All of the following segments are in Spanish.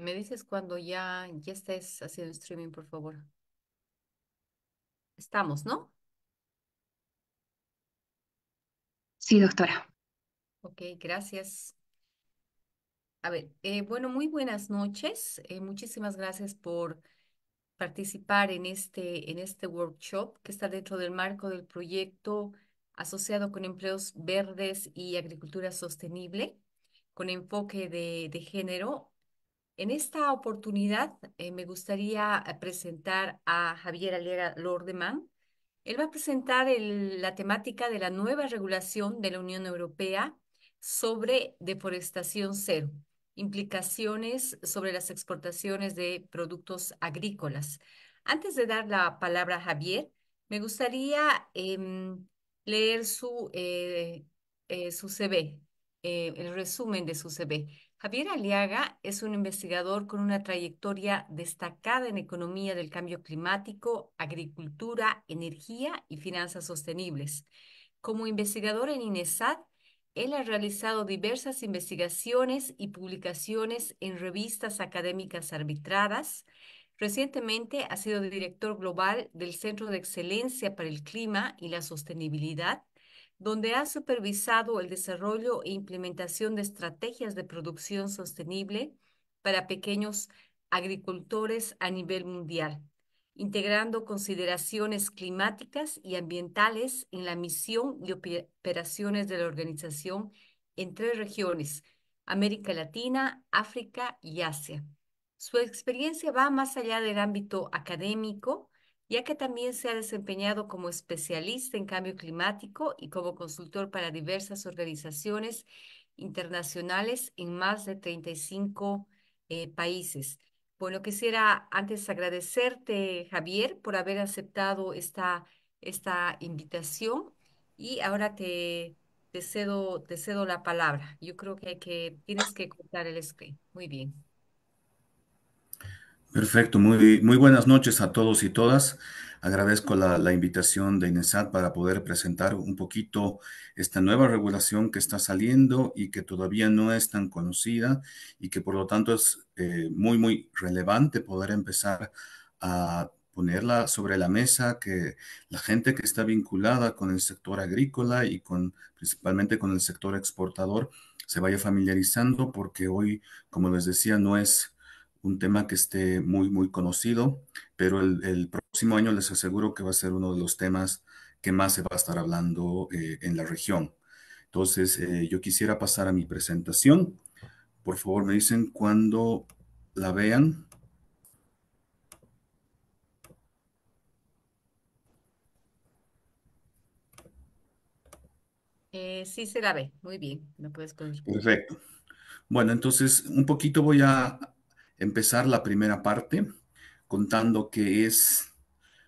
Me dices cuando ya, ya estés haciendo streaming, por favor. Estamos, ¿no? Sí, doctora. Ok, gracias. A ver, eh, bueno, muy buenas noches. Eh, muchísimas gracias por participar en este, en este workshop que está dentro del marco del proyecto asociado con empleos verdes y agricultura sostenible con enfoque de, de género en esta oportunidad eh, me gustaría eh, presentar a Javier alera Lordeman. Él va a presentar la temática de la nueva regulación de la Unión Europea sobre deforestación cero, implicaciones sobre las exportaciones de productos agrícolas. Antes de dar la palabra a Javier, me gustaría em, leer su, eh, su CV, el resumen de su CV. Javier Aliaga es un investigador con una trayectoria destacada en economía del cambio climático, agricultura, energía y finanzas sostenibles. Como investigador en INESAD, él ha realizado diversas investigaciones y publicaciones en revistas académicas arbitradas. Recientemente ha sido director global del Centro de Excelencia para el Clima y la Sostenibilidad donde ha supervisado el desarrollo e implementación de estrategias de producción sostenible para pequeños agricultores a nivel mundial, integrando consideraciones climáticas y ambientales en la misión y operaciones de la organización en tres regiones, América Latina, África y Asia. Su experiencia va más allá del ámbito académico ya que también se ha desempeñado como especialista en cambio climático y como consultor para diversas organizaciones internacionales en más de 35 eh, países. Bueno, quisiera antes agradecerte, Javier, por haber aceptado esta, esta invitación y ahora te, cedo, te cedo la palabra. Yo creo que, que tienes que cortar el screen. Muy bien. Perfecto, muy, muy buenas noches a todos y todas. Agradezco la, invitación de INESAT para poder presentar un poquito esta nueva regulación que está saliendo y que todavía no es tan conocida y que por lo tanto es eh, muy, muy relevante poder empezar a ponerla sobre la mesa, que la gente que está vinculada con el sector agrícola y con principalmente con el sector exportador se vaya familiarizando porque hoy, como les decía, no es un tema que esté muy, muy conocido, pero el, próximo año les aseguro que va a ser uno de los temas que más se va a estar hablando eh, en la región. Entonces, eh, yo quisiera pasar a mi presentación. Por favor, me dicen cuando la vean. Eh, sí, se la ve. Muy bien. puedes Perfecto. Bueno, entonces un poquito voy a empezar la primera parte contando qué es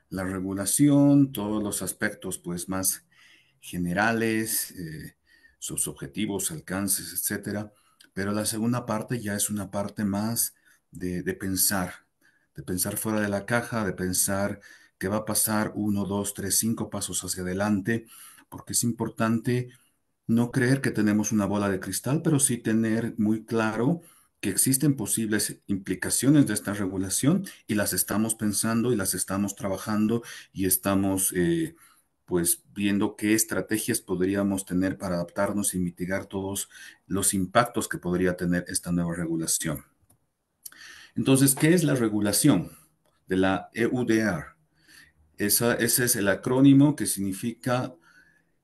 la regulación, todos los aspectos pues más generales, eh, sus objetivos, alcances, etcétera. Pero la segunda parte ya es una parte más de, de pensar, de pensar fuera de la caja, de pensar que va a pasar uno, dos, tres, cinco pasos hacia adelante, porque es importante no creer que tenemos una bola de cristal, pero sí tener muy claro que existen posibles implicaciones de esta regulación y las estamos pensando y las estamos trabajando y estamos eh, pues viendo qué estrategias podríamos tener para adaptarnos y mitigar todos los impactos que podría tener esta nueva regulación. Entonces, ¿qué es la regulación de la EUDR? ese es el acrónimo que significa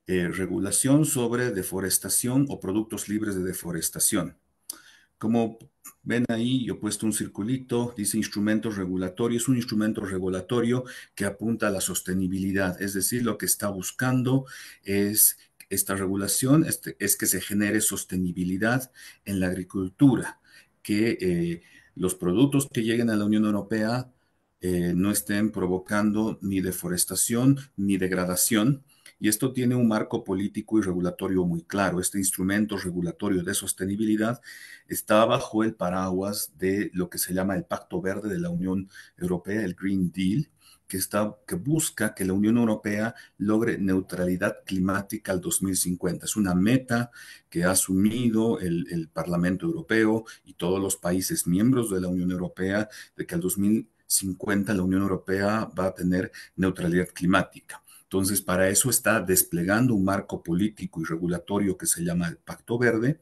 eh, regulación sobre deforestación o productos libres de deforestación. Como ven ahí, yo he puesto un circulito, dice instrumentos regulatorios, es un instrumento regulatorio que apunta a la sostenibilidad, es decir, lo que está buscando es esta regulación, este, es que se genere sostenibilidad en la agricultura, que eh, los productos que lleguen a la Unión Europea eh, no estén provocando ni deforestación ni degradación y esto tiene un marco político y regulatorio muy claro. Este instrumento regulatorio de sostenibilidad está bajo el paraguas de lo que se llama el Pacto Verde de la Unión Europea, el Green Deal, que, busca que la Unión Europea logre neutralidad climática al 2050. Es una meta que ha asumido el, el, Parlamento Europeo y todos los países miembros de la Unión Europea de que al 2050 la Unión Europea va a tener neutralidad climática. Entonces, para eso está desplegando un marco político y regulatorio que se llama el Pacto Verde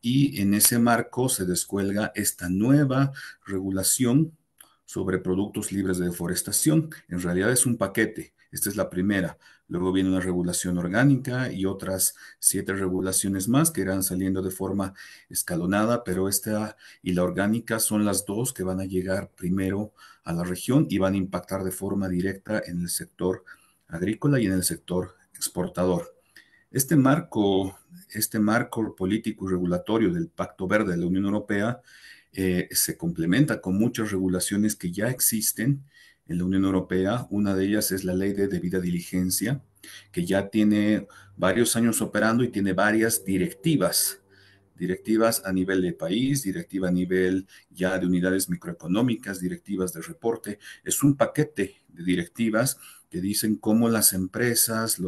y en ese marco se descuelga esta nueva regulación sobre productos libres de deforestación. En realidad es un paquete. Esta es la primera. Luego viene una regulación orgánica y otras siete regulaciones más que irán saliendo de forma escalonada, pero esta y la orgánica son las dos que van a llegar primero a la región y van a impactar de forma directa en el sector agrícola y en el sector exportador. Este marco, este marco político y regulatorio del Pacto Verde de la Unión Europea eh, se complementa con muchas regulaciones que ya existen en la Unión Europea. Una de ellas es la ley de debida diligencia, que ya tiene varios años operando y tiene varias directivas directivas a nivel de país, directiva a nivel ya de unidades microeconómicas, directivas de reporte. Es un paquete de directivas que dicen cómo las empresas,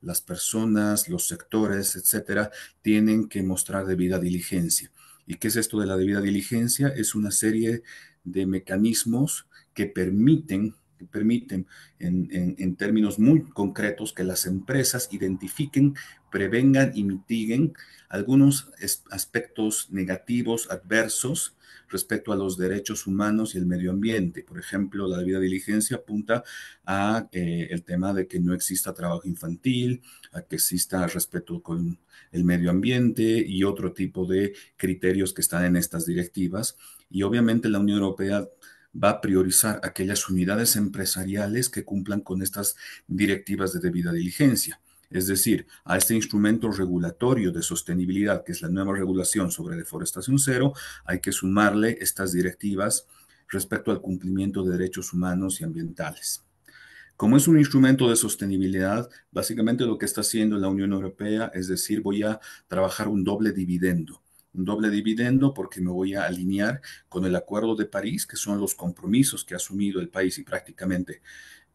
las personas, los sectores, etcétera, tienen que mostrar debida diligencia. ¿Y qué es esto de la debida diligencia? Es una serie de mecanismos que permiten, que permiten en términos muy concretos que las empresas identifiquen, prevengan y mitiguen algunos aspectos negativos, adversos respecto a los derechos humanos y el medio ambiente. Por ejemplo, la debida diligencia apunta a eh, el tema de que no exista trabajo infantil, a que exista respeto con el medio ambiente y otro tipo de criterios que están en estas directivas. Y obviamente la Unión Europea va a priorizar aquellas unidades empresariales que cumplan con estas directivas de debida diligencia. Es decir, a este instrumento regulatorio de sostenibilidad, que es la nueva regulación sobre deforestación cero, hay que sumarle estas directivas respecto al cumplimiento de derechos humanos y ambientales. Como es un instrumento de sostenibilidad, básicamente lo que está haciendo la Unión Europea es decir, voy a trabajar un doble dividendo un doble dividendo porque me voy a alinear con el Acuerdo de París, que son los compromisos que ha asumido el país y prácticamente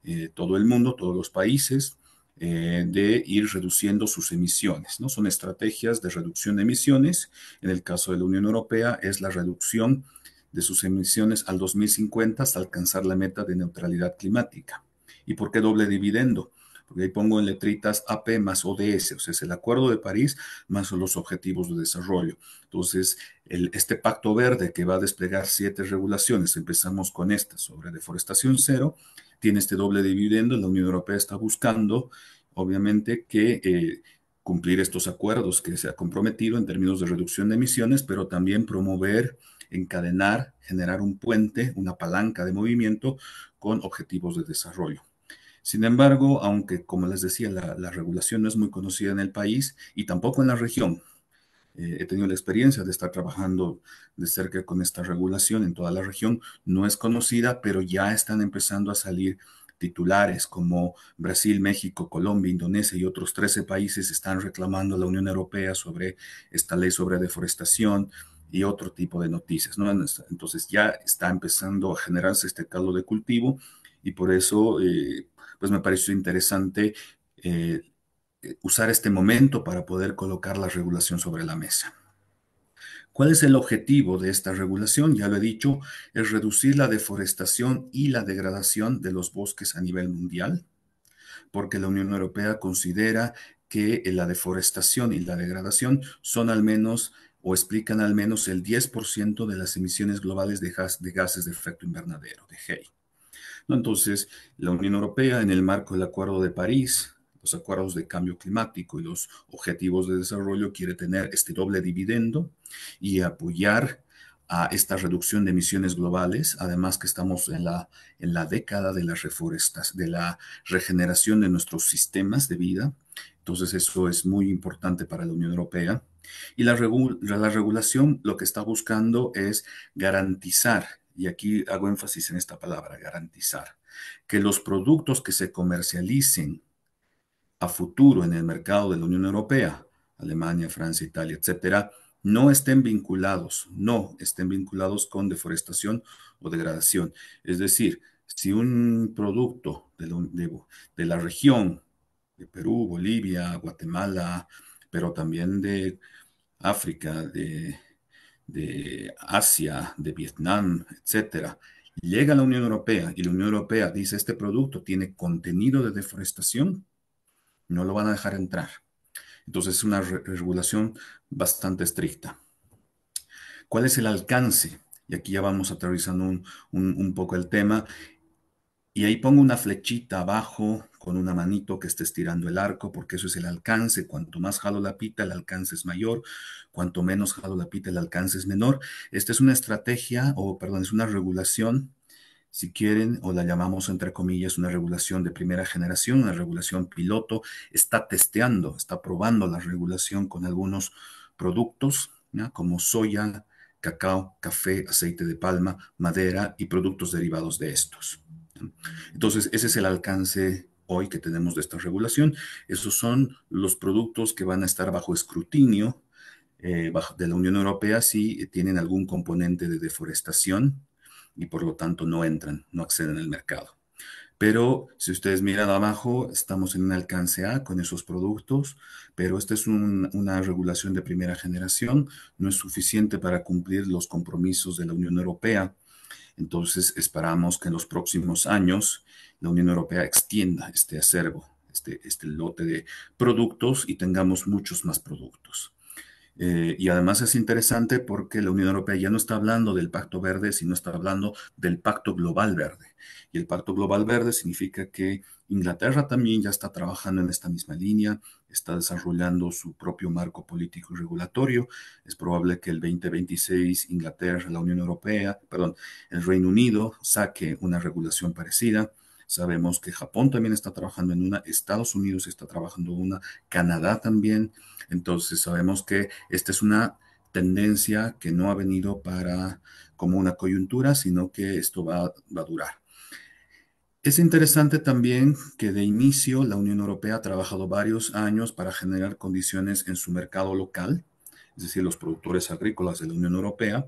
eh, todo el mundo, todos los países, eh, de ir reduciendo sus emisiones. ¿no? Son estrategias de reducción de emisiones. En el caso de la Unión Europea es la reducción de sus emisiones al 2050 hasta alcanzar la meta de neutralidad climática. ¿Y por qué doble dividendo? Porque ahí pongo en letritas AP más ODS, o sea, es el Acuerdo de París más los Objetivos de Desarrollo. Entonces, este pacto verde que va a desplegar siete regulaciones, empezamos con esta sobre deforestación cero, tiene este doble dividendo, la Unión Europea está buscando, obviamente, que eh, cumplir estos acuerdos que se ha comprometido en términos de reducción de emisiones, pero también promover, encadenar, generar un puente, una palanca de movimiento con objetivos de desarrollo. Sin embargo, aunque como les decía, la regulación no es muy conocida en el país y tampoco en la región, eh, he tenido la experiencia de estar trabajando de cerca con esta regulación en toda la región. No es conocida, pero ya están empezando a salir titulares como Brasil, México, Colombia, Indonesia y otros 13 países están reclamando a la Unión Europea sobre esta ley sobre deforestación y otro tipo de noticias. Entonces ya está empezando a generarse este caldo de cultivo y por eso eh, pues me pareció interesante eh, eh, usar este momento para poder colocar la regulación sobre la mesa. ¿Cuál es el objetivo de esta regulación? Ya lo he dicho, es reducir la deforestación y la degradación de los bosques a nivel mundial, porque la Unión Europea considera que eh, la deforestación y la degradación son al menos o explican al menos el 10% de las emisiones globales de, gases de efecto invernadero, de GEI. Entonces, la Unión Europea, en el marco del Acuerdo de París, los acuerdos de cambio climático y los objetivos de desarrollo, quiere tener este doble dividendo y apoyar a esta reducción de emisiones globales, además que estamos en la, en la década de las reforestas, de la regeneración de nuestros sistemas de vida. Entonces eso es muy importante para la Unión Europea. Y la, la regulación lo que está buscando es garantizar, y aquí hago énfasis en esta palabra, garantizar, que los productos que se comercialicen a futuro en el mercado de la Unión Europea, Alemania, Francia, Italia, etcétera, no estén vinculados, no estén vinculados con deforestación o degradación. Es decir, si un producto de la, región de Perú, Bolivia, Guatemala, pero también de África, de, Asia, de Vietnam, etcétera, llega a la Unión Europea y la Unión Europea dice este producto tiene contenido de deforestación, no lo van a dejar entrar. Entonces es una regulación bastante estricta. ¿Cuál es el alcance? Y aquí ya vamos aterrizando un, un, un poco el tema. Y ahí pongo una flechita abajo con una manito que esté estirando el arco, porque eso es el alcance. Cuanto más jalo la pita, el alcance es mayor. Cuanto menos jalo la pita, el alcance es menor. Esta es una estrategia, o perdón, es una regulación si quieren, o la llamamos entre comillas una regulación de primera generación, una regulación piloto, está testeando, está probando la regulación con algunos productos como soya, cacao, café, aceite de palma, madera y productos derivados de estos. Entonces, ese es el alcance hoy que tenemos de esta regulación. Esos son los productos que van a estar bajo escrutinio eh, de la Unión Europea si tienen algún componente de deforestación y por lo tanto no entran, no acceden al mercado. Pero si ustedes miran abajo, estamos en un alcance A con esos productos, pero esta es una regulación de primera generación, no es suficiente para cumplir los compromisos de la Unión Europea. Entonces esperamos que en los próximos años la Unión Europea extienda este acervo, este, este lote de productos y tengamos muchos más productos. Eh, y además es interesante porque la Unión Europea ya no está hablando del Pacto Verde, sino está hablando del Pacto Global Verde. Y el Pacto Global Verde significa que Inglaterra también ya está trabajando en esta misma línea, está desarrollando su propio marco político y regulatorio. Es probable que el 2026 Inglaterra, la Unión Europea, perdón, el Reino Unido saque una regulación parecida. Sabemos que Japón también está trabajando en una, Estados Unidos está trabajando en una, Canadá también. Entonces sabemos que esta es una tendencia que no ha venido para como una coyuntura, sino que esto va, va a durar. Es interesante también que de inicio la Unión Europea ha trabajado varios años para generar condiciones en su mercado local, es decir, los productores agrícolas de la Unión Europea,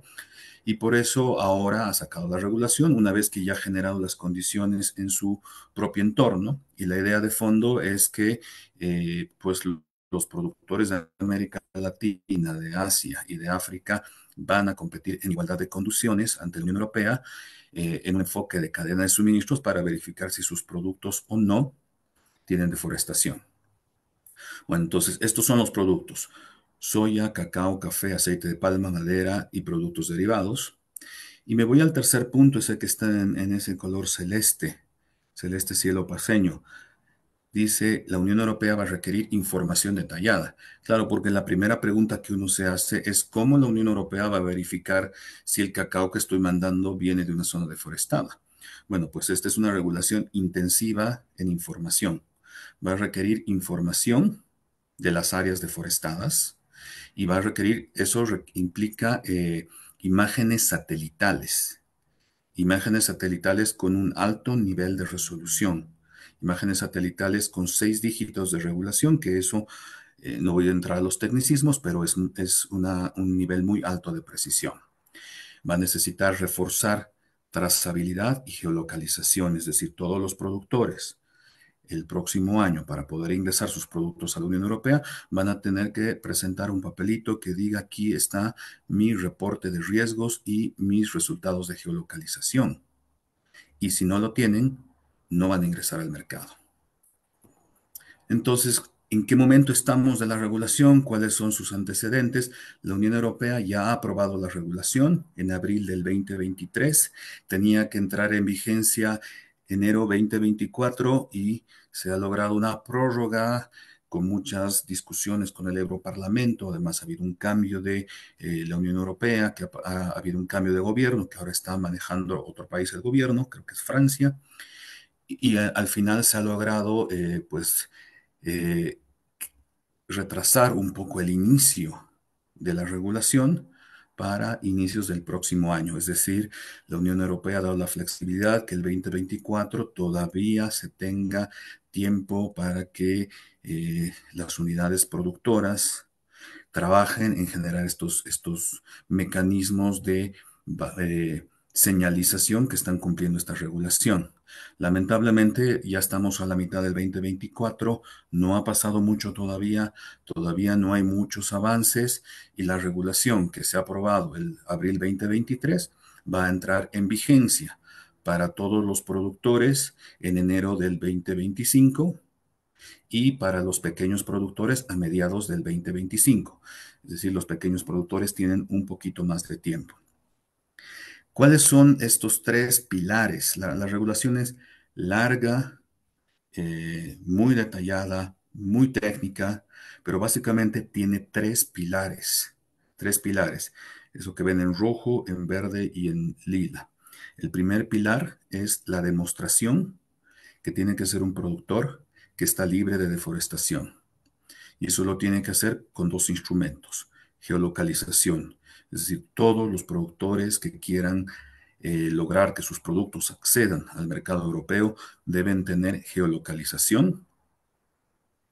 y por eso ahora ha sacado la regulación una vez que ya ha generado las condiciones en su propio entorno. Y la idea de fondo es que eh, pues, los productores de América Latina, de Asia y de África van a competir en igualdad de condiciones ante la Unión Europea eh, en un enfoque de cadena de suministros para verificar si sus productos o no tienen deforestación. Bueno, entonces estos son los productos soya, cacao, café, aceite de palma, madera y productos derivados. Y me voy al tercer punto, ese que está en, ese color celeste, celeste cielo paseño dice, la Unión Europea va a requerir información detallada. Claro, porque la primera pregunta que uno se hace es cómo la Unión Europea va a verificar si el cacao que estoy mandando viene de una zona deforestada. Bueno, pues esta es una regulación intensiva en información. Va a requerir información de las áreas deforestadas, y va a requerir, eso implica eh, imágenes satelitales, imágenes satelitales con un alto nivel de resolución, imágenes satelitales con seis dígitos de regulación, que eso, eh, no voy a entrar a los tecnicismos, pero es, un nivel muy alto de precisión. Va a necesitar reforzar trazabilidad y geolocalización, es decir, todos los productores el próximo año para poder ingresar sus productos a la Unión Europea, van a tener que presentar un papelito que diga aquí está mi reporte de riesgos y mis resultados de geolocalización. Y si no lo tienen, no van a ingresar al mercado. Entonces, ¿en qué momento estamos de la regulación? ¿Cuáles son sus antecedentes? La Unión Europea ya ha aprobado la regulación en abril del 2023. Tenía que entrar en vigencia enero 2024 y se ha logrado una prórroga con muchas discusiones con el Europarlamento. Además, ha habido un cambio de eh, la Unión Europea, que ha, habido un cambio de gobierno, que ahora está manejando otro país el gobierno, creo que es Francia. Y, al final se ha logrado, eh, pues, eh, retrasar un poco el inicio de la regulación para inicios del próximo año. Es decir, la Unión Europea ha dado la flexibilidad que el 2024 todavía se tenga tiempo para que eh, las unidades productoras trabajen en generar estos, estos mecanismos de eh, señalización que están cumpliendo esta regulación. Lamentablemente ya estamos a la mitad del 2024, no ha pasado mucho todavía, todavía no hay muchos avances y la regulación que se ha aprobado el abril 2023 va a entrar en vigencia para todos los productores en enero del 2025 y para los pequeños productores a mediados del 2025. Es decir, los pequeños productores tienen un poquito más de tiempo. ¿Cuáles son estos tres pilares? La, regulación es larga, eh, muy detallada, muy técnica, pero básicamente tiene tres pilares. Tres pilares. Eso que ven en rojo, en verde y en lila. El primer pilar es la demostración que tiene que ser un productor que está libre de deforestación. Y eso lo tiene que hacer con dos instrumentos. Geolocalización. Es decir, todos los productores que quieran eh, lograr que sus productos accedan al mercado europeo deben tener geolocalización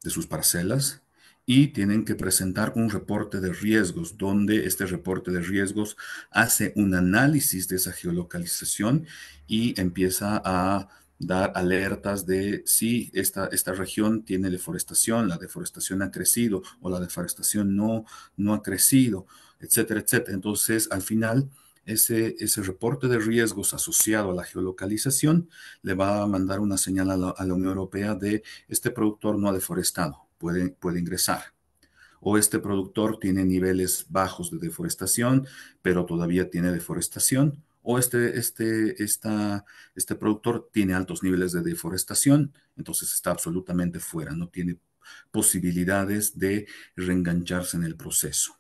de sus parcelas y tienen que presentar un reporte de riesgos, donde este reporte de riesgos hace un análisis de esa geolocalización y empieza a dar alertas de si esta, esta región tiene deforestación, la deforestación ha crecido o la deforestación no, no ha crecido etcétera, etcétera. Entonces, al final, ese, ese, reporte de riesgos asociado a la geolocalización le va a mandar una señal a la, Unión Europea de este productor no ha deforestado, puede, puede ingresar. O este productor tiene niveles bajos de deforestación, pero todavía tiene deforestación. O este, este, este productor tiene altos niveles de deforestación, entonces está absolutamente fuera, no tiene posibilidades de reengancharse en el proceso.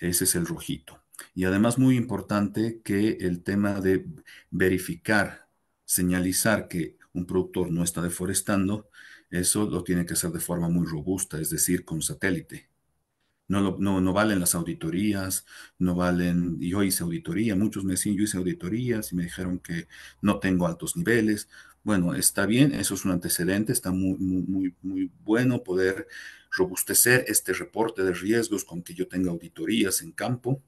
Ese es el rojito. Y además muy importante que el tema de verificar, señalizar que un productor no está deforestando, eso lo tiene que hacer de forma muy robusta, es decir, con satélite. No, no, valen las auditorías, no valen, yo hice auditoría, muchos me decían, yo hice auditorías y me dijeron que no tengo altos niveles. Bueno, está bien, eso es un antecedente, está muy, muy, muy, muy bueno poder robustecer este reporte de riesgos con que yo tenga auditorías en campo,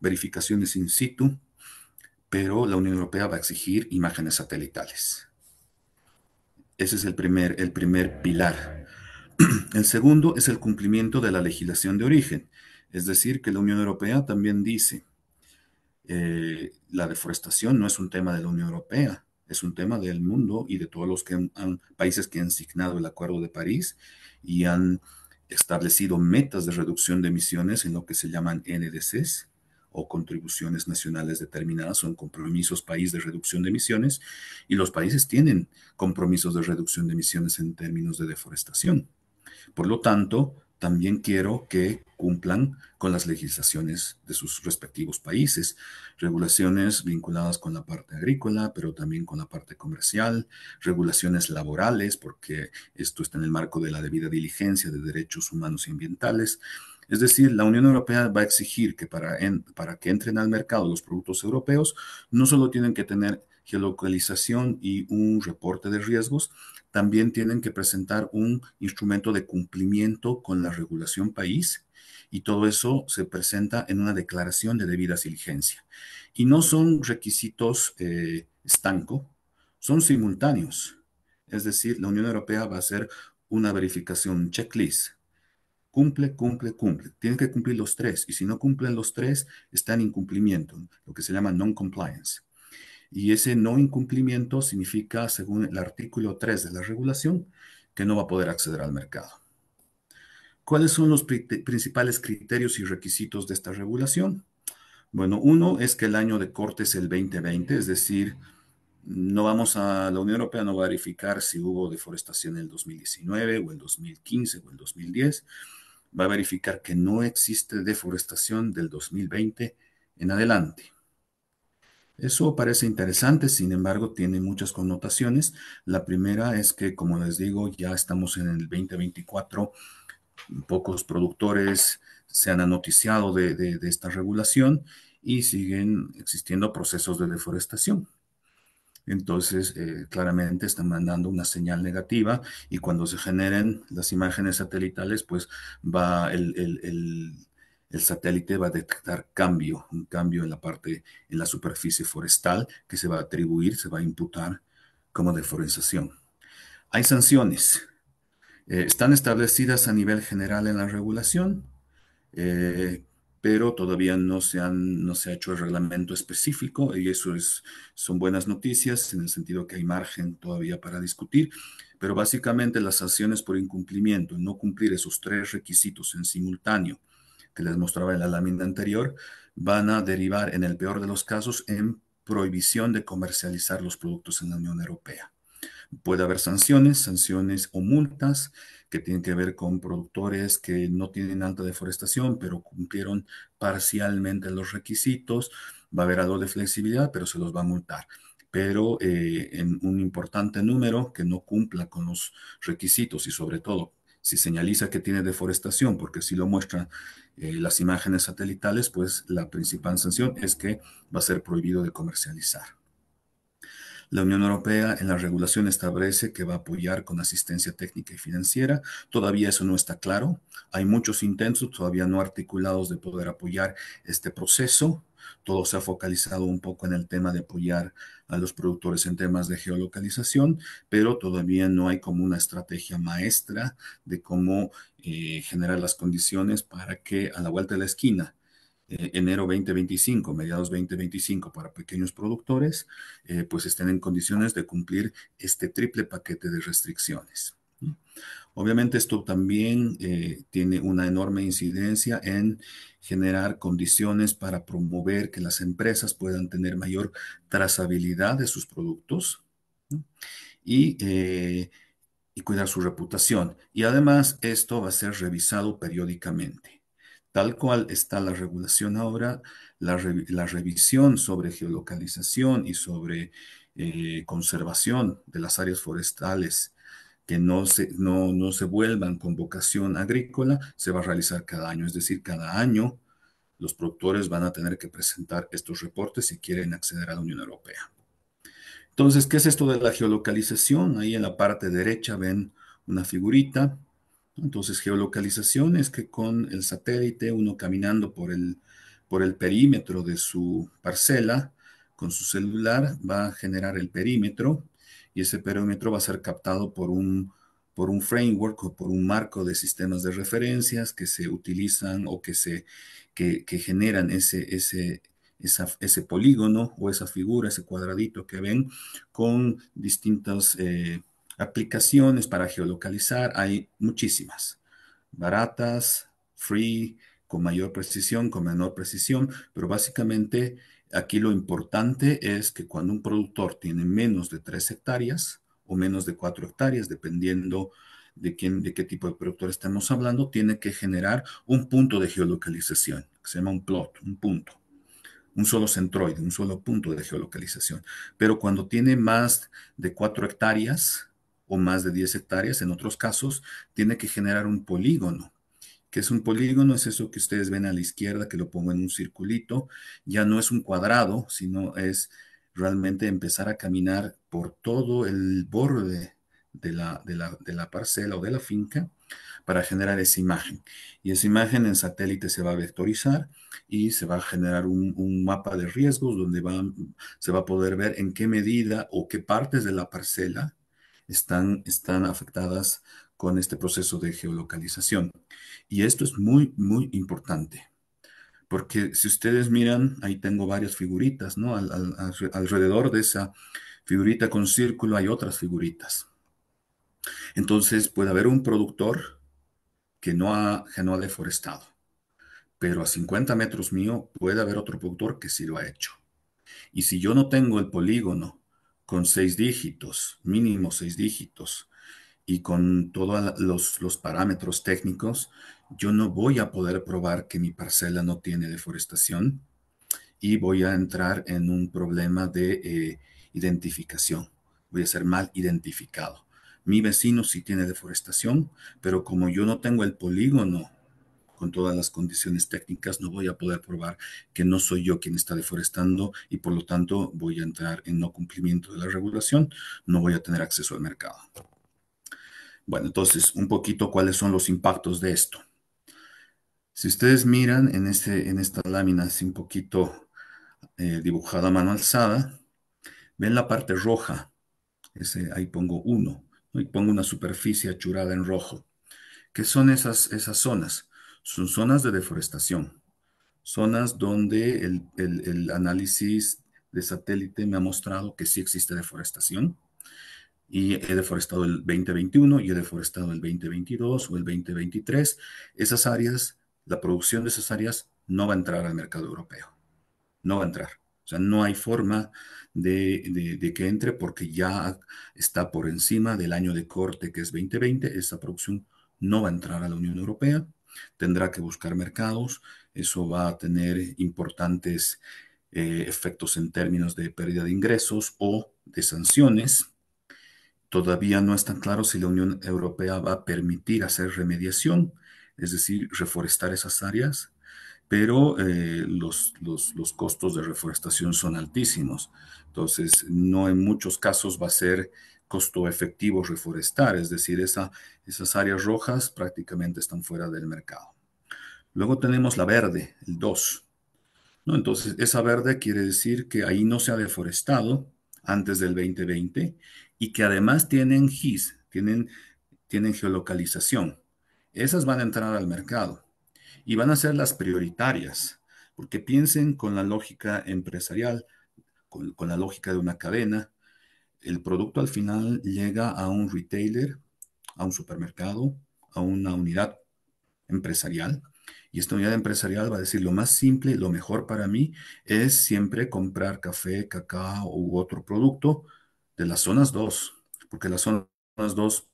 verificaciones in situ, pero la Unión Europea va a exigir imágenes satelitales. Ese es el primer, el primer pilar. El segundo es el cumplimiento de la legislación de origen, es decir, que la Unión Europea también dice, eh, la deforestación no es un tema de la Unión Europea, es un tema del mundo y de todos los que países que han signado el Acuerdo de París y han establecido metas de reducción de emisiones en lo que se llaman NDCs o contribuciones nacionales determinadas, son compromisos país de reducción de emisiones, y los países tienen compromisos de reducción de emisiones en términos de deforestación. Por lo tanto, también quiero que cumplan con las legislaciones de sus respectivos países, regulaciones vinculadas con la parte agrícola, pero también con la parte comercial, regulaciones laborales, porque esto está en el marco de la debida diligencia de derechos humanos y ambientales. Es decir, la Unión Europea va a exigir que para, para que entren al mercado los productos europeos, no solo tienen que tener geolocalización y un reporte de riesgos, también tienen que presentar un instrumento de cumplimiento con la regulación país y todo eso se presenta en una declaración de debida diligencia. Y no son requisitos eh, estanco, son simultáneos. Es decir, la Unión Europea va a hacer una verificación, checklist. Cumple, cumple, cumple. Tienen que cumplir los tres. Y si no cumplen los tres, están en incumplimiento, lo que se llama non-compliance. Y ese no incumplimiento significa, según el artículo 3 de la regulación, que no va a poder acceder al mercado. ¿Cuáles son los principales criterios y requisitos de esta regulación? Bueno, uno es que el año de corte es el 2020, es decir, no vamos a, la Unión Europea no va a verificar si hubo deforestación en el 2019 o el 2015 o el 2010, va a verificar que no existe deforestación del 2020 en adelante. Eso parece interesante, sin embargo, tiene muchas connotaciones. La primera es que, como les digo, ya estamos en el 2024, pocos productores se han anoticiado de, esta regulación y siguen existiendo procesos de deforestación. Entonces, eh, claramente están mandando una señal negativa y cuando se generen las imágenes satelitales, pues va el el satélite va a detectar cambio, un cambio en la parte, en la superficie forestal que se va a atribuir, se va a imputar como deforestación. Hay sanciones. Eh, están establecidas a nivel general en la regulación, eh, pero todavía no se, no se ha hecho el reglamento específico y eso es, son buenas noticias en el sentido que hay margen todavía para discutir, pero básicamente las sanciones por incumplimiento, no cumplir esos tres requisitos en simultáneo, que les mostraba en la lámina anterior, van a derivar en el peor de los casos en prohibición de comercializar los productos en la Unión Europea. Puede haber sanciones, sanciones o multas que tienen que ver con productores que no tienen alta deforestación, pero cumplieron parcialmente los requisitos. Va a haber algo de flexibilidad, pero se los va a multar. Pero eh, en un importante número que no cumpla con los requisitos y sobre todo si señaliza que tiene deforestación, porque si lo muestran eh, las imágenes satelitales, pues la principal sanción es que va a ser prohibido de comercializar. La Unión Europea en la regulación establece que va a apoyar con asistencia técnica y financiera. Todavía eso no está claro. Hay muchos intentos todavía no articulados de poder apoyar este proceso. Todo se ha focalizado un poco en el tema de apoyar a los productores en temas de geolocalización, pero todavía no hay como una estrategia maestra de cómo eh, generar las condiciones para que a la vuelta de la esquina, eh, enero 2025, mediados 2025 para pequeños productores, eh, pues estén en condiciones de cumplir este triple paquete de restricciones. Obviamente esto también eh, tiene una enorme incidencia en generar condiciones para promover que las empresas puedan tener mayor trazabilidad de sus productos eh, y, cuidar su reputación. Y además esto va a ser revisado periódicamente. Tal cual está la regulación ahora, la, revisión sobre geolocalización y sobre eh, conservación de las áreas forestales que no se, no, se vuelvan con vocación agrícola se va a realizar cada año, es decir, cada año los productores van a tener que presentar estos reportes si quieren acceder a la Unión Europea. Entonces, ¿qué es esto de la geolocalización? Ahí en la parte derecha ven una figurita. Entonces, geolocalización es que con el satélite, uno caminando por el, por el perímetro de su parcela, con su celular va a generar el perímetro y ese perímetro va a ser captado por un, por un framework o por un marco de sistemas de referencias que se utilizan o que, se, que, generan ese, ese, ese polígono o esa figura, ese cuadradito que ven con distintas eh, aplicaciones para geolocalizar. Hay muchísimas, baratas, free, con mayor precisión, con menor precisión, pero básicamente Aquí lo importante es que cuando un productor tiene menos de 3 hectáreas o menos de 4 hectáreas, dependiendo de, de qué tipo de productor estamos hablando, tiene que generar un punto de geolocalización, que se llama un plot, un punto, un solo centroide, un solo punto de geolocalización. Pero cuando tiene más de 4 hectáreas o más de 10 hectáreas, en otros casos, tiene que generar un polígono que es un polígono, es eso que ustedes ven a la izquierda, que lo pongo en un circulito, ya no es un cuadrado, sino es realmente empezar a caminar por todo el borde de la, de la, parcela o de la finca para generar esa imagen. Y esa imagen en satélite se va a vectorizar y se va a generar un, mapa de riesgos donde va, se va a poder ver en qué medida o qué partes de la parcela están, están afectadas con este proceso de geolocalización. Y esto es muy, muy importante. Porque si ustedes miran, ahí tengo varias figuritas, ¿no? alrededor de esa figurita con círculo hay otras figuritas. Entonces puede haber un productor que no ha, que no ha deforestado, pero a 50 metros mío puede haber otro productor que sí lo ha hecho. Y si yo no tengo el polígono con seis dígitos, mínimo seis dígitos, y con todos los, parámetros técnicos, yo no voy a poder probar que mi parcela no tiene deforestación y voy a entrar en un problema de eh, identificación. Voy a ser mal identificado. Mi vecino sí tiene deforestación, pero como yo no tengo el polígono con todas las condiciones técnicas, no voy a poder probar que no soy yo quien está deforestando y por lo tanto voy a entrar en no cumplimiento de la regulación, no voy a tener acceso al mercado. Bueno, entonces, un poquito cuáles son los impactos de esto. Si ustedes miran en, este, en esta lámina así un poquito eh, dibujada a mano alzada, ven la parte roja. Ese, ahí pongo uno, Y pongo una superficie achurada en rojo. ¿Qué son esas, esas zonas? Son zonas de deforestación. Zonas donde el análisis de satélite me ha mostrado que sí existe deforestación y he deforestado el 2021 y he deforestado el 2022 o el 2023, esas áreas, la producción de esas áreas no va a entrar al mercado europeo. No va a entrar. O sea, no hay forma de, que entre porque ya está por encima del año de corte que es 2020. Esa producción no va a entrar a la Unión Europea. Tendrá que buscar mercados. Eso va a tener importantes eh, efectos en términos de pérdida de ingresos o de sanciones Todavía no está claro si la Unión Europea va a permitir hacer remediación, es decir, reforestar esas áreas, pero eh, los, los, costos de reforestación son altísimos. Entonces, no en muchos casos va a ser costo efectivo reforestar, es decir, esas áreas rojas prácticamente están fuera del mercado. Luego tenemos la verde, el 2. ¿no? Entonces, esa verde quiere decir que ahí no se ha deforestado antes del 2020 y que además tienen GIS, tienen, tienen geolocalización. Esas van a entrar al mercado y van a ser las prioritarias, porque piensen con la lógica empresarial, con, con la lógica de una cadena. El producto al final llega a un retailer, a un supermercado, a una unidad empresarial. Y esta unidad empresarial va a decir, lo más simple, lo mejor para mí es siempre comprar café, cacao u otro producto de las zonas 2, porque las zonas 2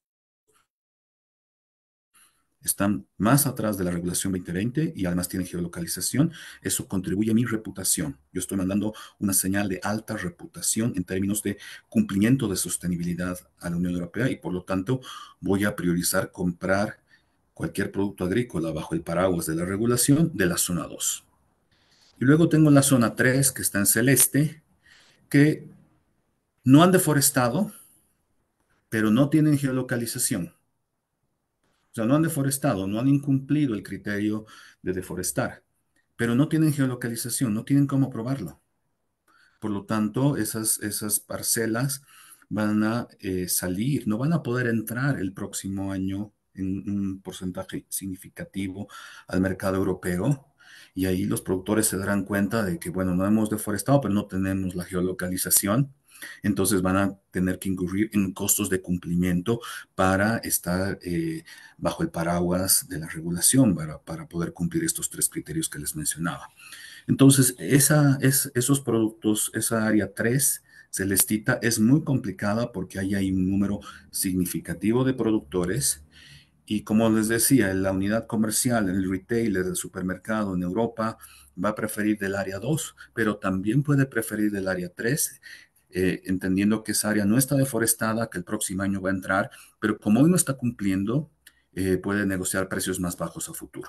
están más atrás de la regulación 2020 y además tienen geolocalización, eso contribuye a mi reputación. Yo estoy mandando una señal de alta reputación en términos de cumplimiento de sostenibilidad a la Unión Europea y por lo tanto voy a priorizar comprar cualquier producto agrícola bajo el paraguas de la regulación de la zona 2. Y luego tengo la zona 3 que está en celeste, que no han deforestado, pero no tienen geolocalización. O sea, no han deforestado, no han incumplido el criterio de deforestar, pero no tienen geolocalización, no tienen cómo probarlo. Por lo tanto, esas, esas parcelas van a eh, salir, no van a poder entrar el próximo año en un porcentaje significativo al mercado europeo. Y ahí los productores se darán cuenta de que, bueno, no hemos deforestado, pero no tenemos la geolocalización entonces van a tener que incurrir en costos de cumplimiento para estar eh, bajo el paraguas de la regulación, para, poder cumplir estos tres criterios que les mencionaba. Entonces, esa, es, esos productos, esa área 3 celestita es muy complicada porque ahí hay un número significativo de productores y como les decía, la unidad comercial, el retailer, el supermercado en Europa va a preferir del área 2, pero también puede preferir del área 3 eh, entendiendo que esa área no está deforestada, que el próximo año va a entrar, pero como hoy no está cumpliendo, eh, puede negociar precios más bajos a futuro.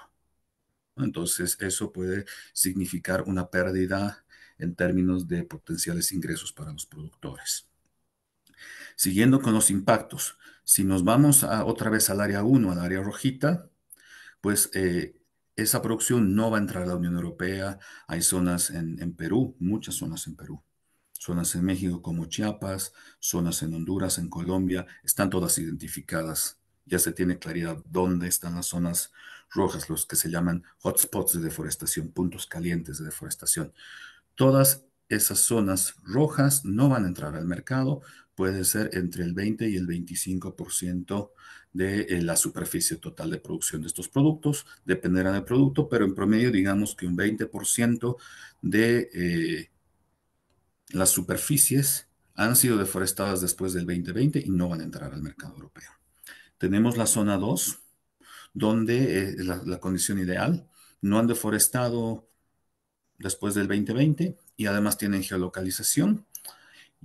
Entonces, eso puede significar una pérdida en términos de potenciales ingresos para los productores. Siguiendo con los impactos, si nos vamos otra vez al área 1, al área rojita, pues eh, esa producción no va a entrar a la Unión Europea. Hay zonas en Perú, muchas zonas en Perú, zonas en México como Chiapas, zonas en Honduras, en Colombia, están todas identificadas. Ya se tiene claridad dónde están las zonas rojas, los que se llaman hotspots de deforestación, puntos calientes de deforestación. Todas esas zonas rojas no van a entrar al mercado, puede ser entre el 20 y el 25% de eh, la superficie total de producción de estos productos, dependerá del producto, pero en promedio digamos que un 20% de... Eh, las superficies han sido deforestadas después del 2020 y no van a entrar al mercado europeo. Tenemos la zona 2, donde es eh, la, condición ideal. No han deforestado después del 2020 y además tienen geolocalización.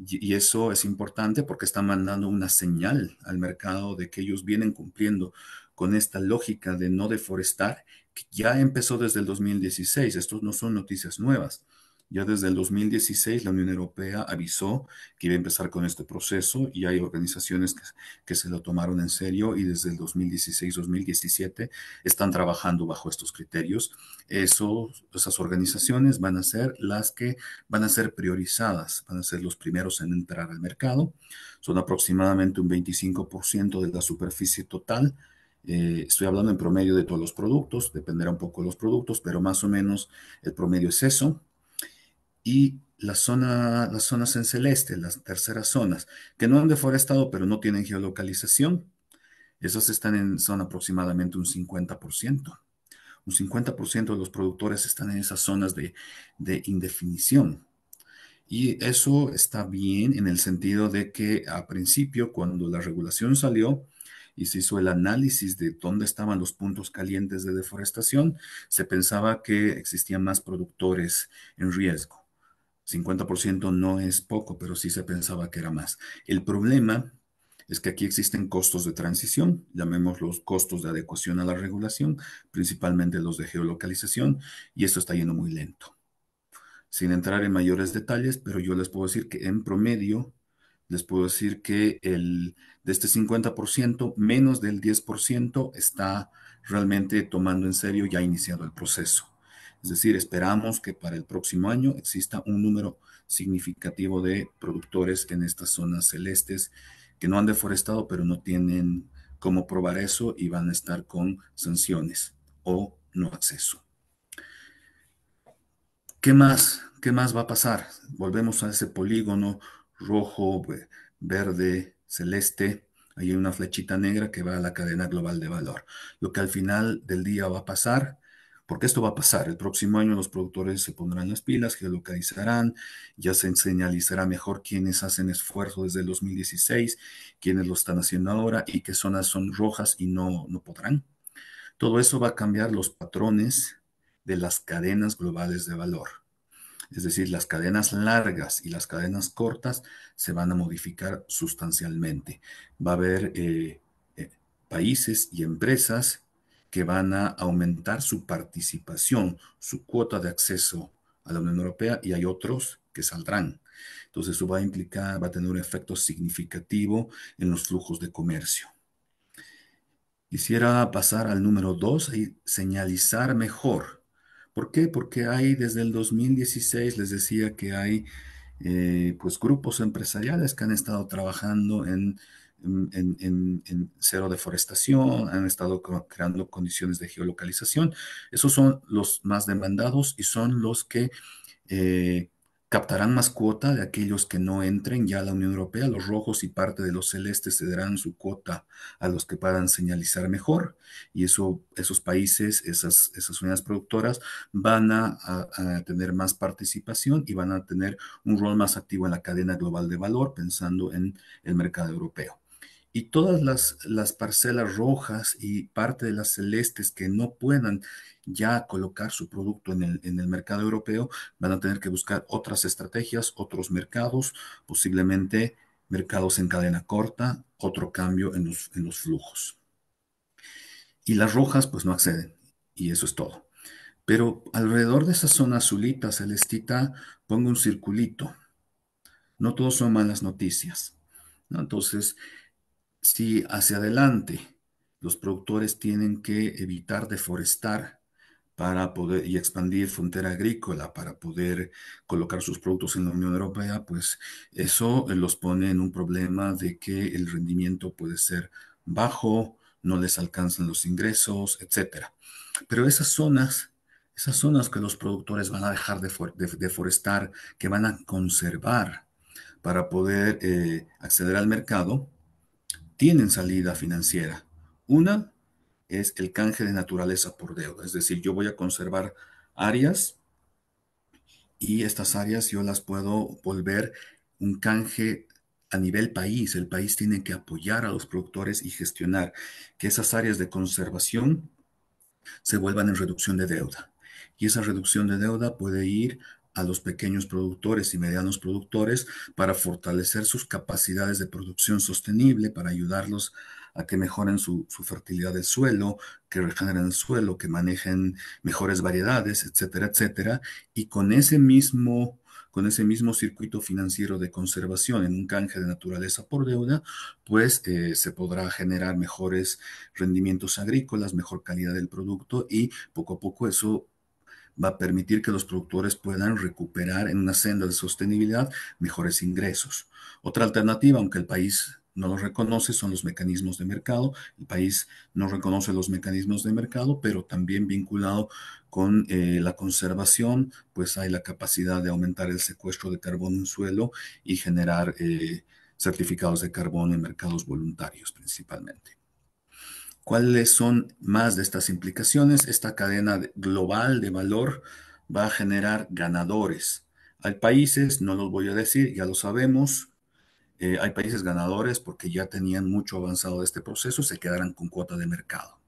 Y, eso es importante porque está mandando una señal al mercado de que ellos vienen cumpliendo con esta lógica de no deforestar, que ya empezó desde el 2016. Estos no son noticias nuevas. Ya desde el 2016 la Unión Europea avisó que iba a empezar con este proceso y hay organizaciones que, se lo tomaron en serio y desde el 2016-2017 están trabajando bajo estos criterios. Eso, esas organizaciones van a ser las que van a ser priorizadas, van a ser los primeros en entrar al mercado. Son aproximadamente un 25% de la superficie total eh, estoy hablando en promedio de todos los productos, dependerá un poco de los productos, pero más o menos el promedio es eso y las zonas, las zonas en celeste, las terceras zonas, que no han deforestado, pero no tienen geolocalización, esas están en, son aproximadamente un 50%. Un 50% de los productores están en esas zonas de indefinición. Y eso está bien en el sentido de que a principio, cuando la regulación salió y se hizo el análisis de dónde estaban los puntos calientes de deforestación, se pensaba que existían más productores en riesgo. 50% no es poco, pero sí se pensaba que era más. El problema es que aquí existen costos de transición, llamemos los costos de adecuación a la regulación, principalmente los de geolocalización, y esto está yendo muy lento. Sin entrar en mayores detalles, pero yo les puedo decir que en promedio, les puedo decir que el, de este 50%, menos del 10% está realmente tomando en serio y ha iniciado el proceso. Es decir, esperamos que para el próximo año exista un número significativo de productores en estas zonas celestes que no han deforestado, pero no tienen cómo probar eso y van a estar con sanciones o no acceso. ¿Qué más? ¿Qué más va a pasar? Volvemos a ese polígono rojo, verde, celeste. Ahí hay una flechita negra que va a la cadena global de valor. Lo que al final del día va a pasar porque esto va a pasar. El próximo año los productores se pondrán las pilas, geolocalizarán, ya se señalizará mejor quiénes hacen esfuerzo desde el 2016, quiénes lo están haciendo ahora y qué zonas son rojas y no, no podrán. Todo eso va a cambiar los patrones de las cadenas globales de valor. Es decir, las cadenas largas y las cadenas cortas se van a modificar sustancialmente. Va a haber eh, eh, países y empresas que van a aumentar su participación, su cuota de acceso a la Unión Europea y hay otros que saldrán. Entonces eso va a implicar, va a tener un efecto significativo en los flujos de comercio. Quisiera pasar al número dos y señalizar mejor. ¿Por qué? Porque hay desde el 2016, les decía que hay eh, pues grupos empresariales que han estado trabajando en en, cero deforestación, han estado creando condiciones de geolocalización. Esos son los más demandados y son los que eh, captarán más cuota de aquellos que no entren ya a la Unión Europea. Los rojos y parte de los celestes cederán su cuota a los que puedan señalizar mejor. Y eso, esos países, esas, unidades productoras, van a, tener más participación y van a tener un rol más activo en la cadena global de valor, pensando en el mercado europeo y todas las, parcelas rojas y parte de las celestes que no puedan ya colocar su producto en el, mercado europeo van a tener que buscar otras estrategias, otros mercados, posiblemente mercados en cadena corta, otro cambio en los, flujos. Y las rojas pues no acceden y eso es todo. Pero alrededor de esa zona azulita, celestita, pongo un circulito. No todos son malas noticias. Entonces, si hacia adelante los productores tienen que evitar deforestar para poder y expandir frontera agrícola para poder colocar sus productos en la Unión Europea, pues eso eh, los pone en un problema de que el rendimiento puede ser bajo, no les alcanzan los ingresos, etc. Pero esas zonas, esas zonas que los productores van a dejar de deforestar, que van a conservar para poder eh, acceder al mercado, tienen salida financiera. Una es el canje de naturaleza por deuda, es decir, yo voy a conservar áreas y estas áreas yo las puedo volver un canje a nivel país. El país tiene que apoyar a los productores y gestionar que esas áreas de conservación se vuelvan en reducción de deuda. Y esa reducción de deuda puede ir a los pequeños productores y medianos productores para fortalecer sus capacidades de producción sostenible, para ayudarlos a que mejoren su, fertilidad del suelo, que regeneren el suelo, que manejen mejores variedades, etcétera, etcétera. Y con ese mismo con ese mismo circuito financiero de conservación en un canje de naturaleza por deuda, pues eh, se podrá generar mejores rendimientos agrícolas, mejor calidad del producto y poco a poco eso va a permitir que los productores puedan recuperar en una senda de sostenibilidad mejores ingresos. Otra alternativa, aunque el país no lo reconoce son los mecanismos de mercado. El país no reconoce los mecanismos de mercado, pero también vinculado con eh, la conservación, pues hay la capacidad de aumentar el secuestro de carbono en suelo y generar eh, certificados de carbón en mercados voluntarios principalmente. ¿Cuáles son más de estas implicaciones? Esta cadena global de valor va a generar ganadores. Hay países, no los voy a decir, ya lo sabemos, eh, hay países ganadores porque ya tenían mucho avanzado de este proceso, se quedarán con cuota de mercado.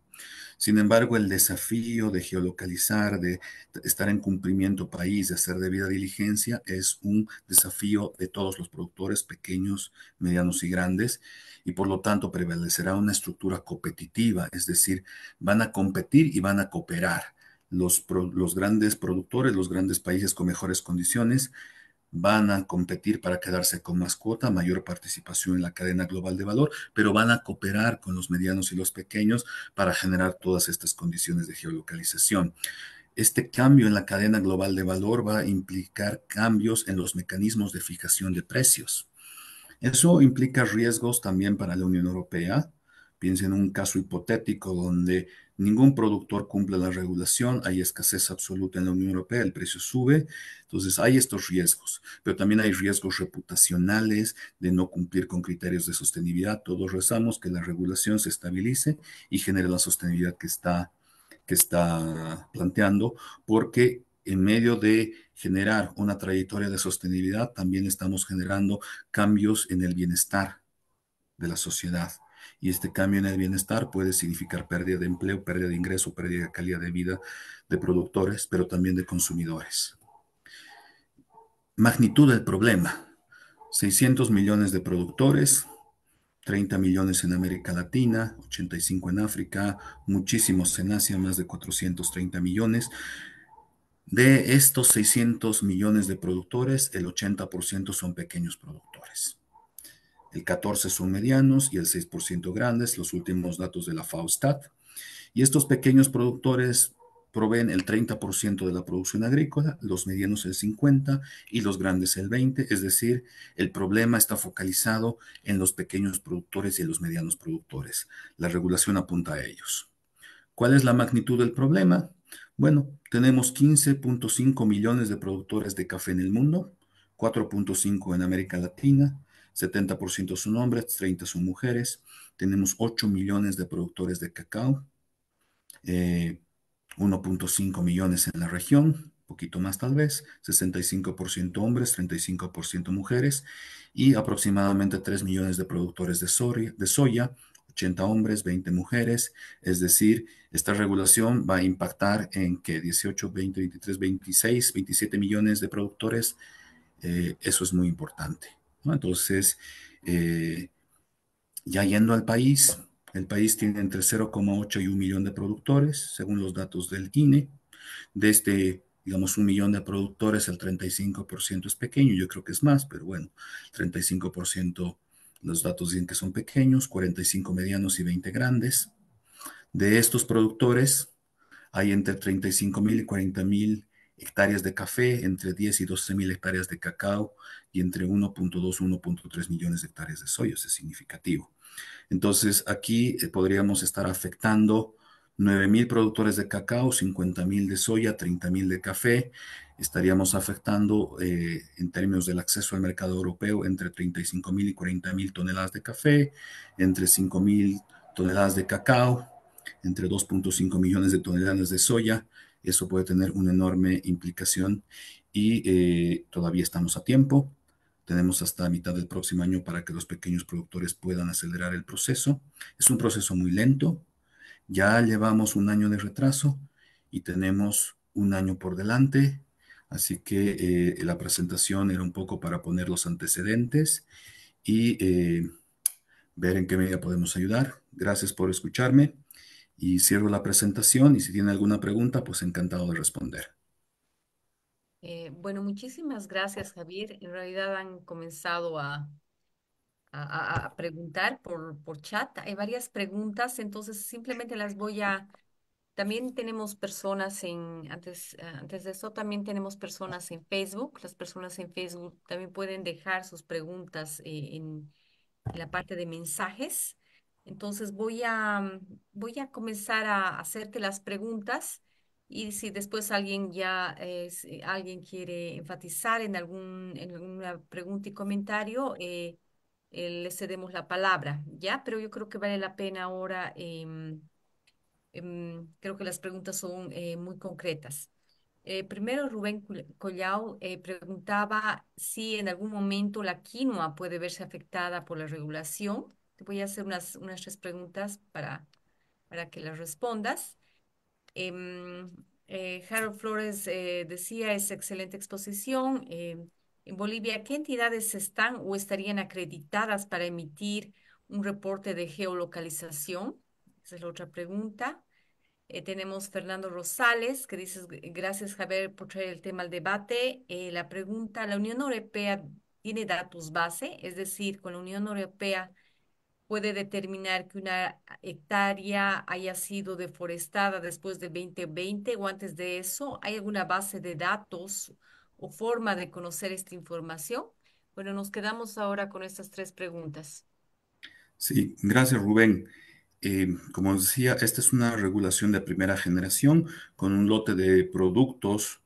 Sin embargo, el desafío de geolocalizar, de estar en cumplimiento país, de hacer debida diligencia, es un desafío de todos los productores, pequeños, medianos y grandes, y por lo tanto prevalecerá una estructura competitiva, es decir, van a competir y van a cooperar los, los grandes productores, los grandes países con mejores condiciones van a competir para quedarse con más cuota, mayor participación en la cadena global de valor, pero van a cooperar con los medianos y los pequeños para generar todas estas condiciones de geolocalización. Este cambio en la cadena global de valor va a implicar cambios en los mecanismos de fijación de precios. Eso implica riesgos también para la Unión Europea, Piensa en un caso hipotético donde ningún productor cumple la regulación, hay escasez absoluta en la Unión Europea, el precio sube, entonces hay estos riesgos, pero también hay riesgos reputacionales de no cumplir con criterios de sostenibilidad. Todos rezamos que la regulación se estabilice y genere la sostenibilidad que está, que está planteando, porque en medio de generar una trayectoria de sostenibilidad, también estamos generando cambios en el bienestar de la sociedad y este cambio en el bienestar puede significar pérdida de empleo, pérdida de ingreso, pérdida de calidad de vida de productores, pero también de consumidores. Magnitud del problema. 600 millones de productores, 30 millones en América Latina, 85 en África, muchísimos en Asia, más de 430 millones. De estos 600 millones de productores, el 80% son pequeños productores el 14 son medianos y el 6% grandes, los últimos datos de la FAO-STAT. Y estos pequeños productores proveen el 30% de la producción agrícola, los medianos el 50% y los grandes el 20%, es decir, el problema está focalizado en los pequeños productores y en los medianos productores. La regulación apunta a ellos. ¿Cuál es la magnitud del problema? Bueno, tenemos 15.5 millones de productores de café en el mundo, 4.5 en América Latina, 70% son hombres, 30 son mujeres. Tenemos 8 millones de productores de cacao, 1.5 eh, millones en la región, poquito más tal vez, 65% hombres, 35% mujeres y aproximadamente 3 millones de productores de, de soya, 80 hombres, 20 mujeres. Es decir, esta regulación va a impactar en que 18, 20, 23, 26, 27 millones de productores. Eh, eso es muy importante. Entonces, eh, ya yendo al país, el país tiene entre 0,8 y un millón de productores, según los datos del INE. De este, digamos, un millón de productores, el 35% es pequeño, yo creo que es más, pero bueno, 35% los datos dicen que son pequeños, 45 medianos y 20 grandes. De estos productores, hay entre 35 mil y 40 mil hectáreas de café, entre 10 y 12 mil hectáreas de cacao y entre 1.2 y 1.3 millones de hectáreas de soya. es significativo. Entonces, aquí eh, podríamos estar afectando 9 mil productores de cacao, 50 mil de soya, 30 mil de café. Estaríamos afectando eh, en términos del acceso al mercado europeo entre 35 mil y 40 mil toneladas de café, entre 5 mil toneladas de cacao, entre 2.5 millones de toneladas de soya eso puede tener una enorme implicación y eh, todavía estamos a tiempo. Tenemos hasta mitad del próximo año para que los pequeños productores puedan acelerar el proceso. Es un proceso muy lento. Ya llevamos un año de retraso y tenemos un año por delante. Así que eh, la presentación era un poco para poner los antecedentes y eh, ver en qué medida podemos ayudar. Gracias por escucharme y cierro la presentación y si tiene alguna pregunta, pues encantado de responder. Eh, bueno, muchísimas gracias, Javier. En realidad han comenzado a, a, preguntar por, chat. Hay varias preguntas, entonces simplemente las voy a, también tenemos personas en, antes, eh, antes de eso, también tenemos personas en Facebook. Las personas en Facebook también pueden dejar sus preguntas eh, en la parte de mensajes. Entonces voy a, mm, a comenzar a hacerte las preguntas y si después alguien ya, eh, alguien quiere enfatizar en, algún, en alguna pregunta y comentario, eh, eh, le cedemos la palabra, ¿ya? Pero yo creo que vale la pena ahora, em, em, creo que las preguntas son muy concretas. primero, Rubén Collao preguntaba si en algún momento la quinoa puede verse afectada por la regulación voy a hacer unas, unas tres preguntas para, para que las respondas. Em, eh, Harold Flores eh, decía, es excelente exposición. Em, en Bolivia, ¿qué entidades están o estarían acreditadas para emitir un reporte de geolocalización? Esa es la otra pregunta. Eh, tenemos Fernando Rosales, que dice, gracias Javier por traer el tema al debate. la pregunta, ¿la Unión Europea tiene datos base? Es decir, con la Unión Europea puede determinar que una hectárea haya sido deforestada después de 2020 o antes de eso? ¿Hay alguna base de datos o forma de conocer esta información? Bueno, nos quedamos ahora con estas tres preguntas. Sí, gracias Rubén. Eh, como decía, esta es una regulación de primera generación con un lote de productos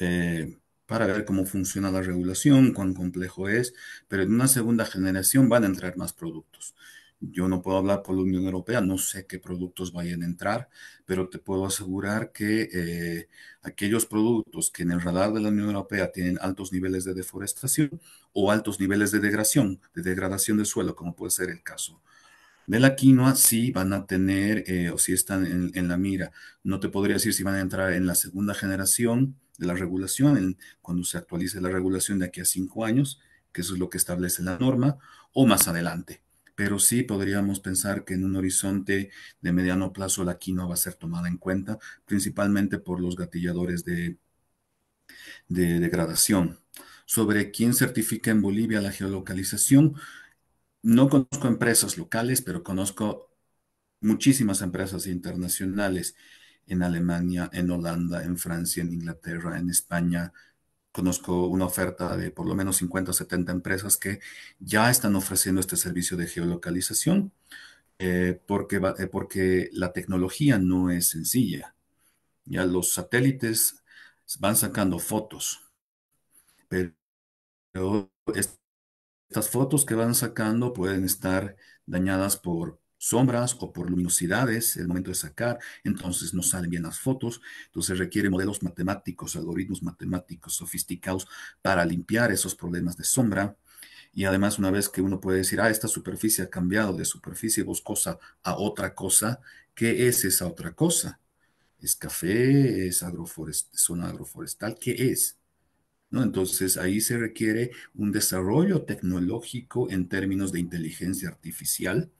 eh, para ver cómo funciona la regulación, cuán complejo es, pero en una segunda generación van a entrar más productos. Yo no puedo hablar por la Unión Europea, no sé qué productos vayan a entrar, pero te puedo asegurar que eh, aquellos productos que en el radar de la Unión Europea tienen altos niveles de deforestación o altos niveles de degradación, de degradación del suelo, como puede ser el caso de la quinoa, sí van a tener eh, o sí están en, en la mira. No te podría decir si van a entrar en la segunda generación, de la regulación, cuando se actualice la regulación de aquí a cinco años, que eso es lo que establece la norma, o más adelante. Pero sí podríamos pensar que en un horizonte de mediano plazo la quinoa va a ser tomada en cuenta, principalmente por los gatilladores de degradación. Sobre quién certifica en Bolivia la geolocalización, no conozco empresas locales, pero conozco muchísimas empresas internacionales en Alemania, en Holanda, en Francia, en Inglaterra, en España. Conozco una oferta de por lo menos 50 o 70 empresas que ya están ofreciendo este servicio de geolocalización eh, porque, eh, porque la tecnología no es sencilla. Ya los satélites van sacando fotos, pero estas fotos que van sacando pueden estar dañadas por sombras o por luminosidades, el momento de sacar, entonces no salen bien las fotos, entonces requiere modelos matemáticos, algoritmos matemáticos sofisticados para limpiar esos problemas de sombra. Y además una vez que uno puede decir, ah, esta superficie ha cambiado de superficie boscosa a otra cosa, ¿qué es esa otra cosa? ¿Es café? ¿Es zona agroforestal? ¿Qué es? ¿No? Entonces ahí se requiere un desarrollo tecnológico en términos de inteligencia artificial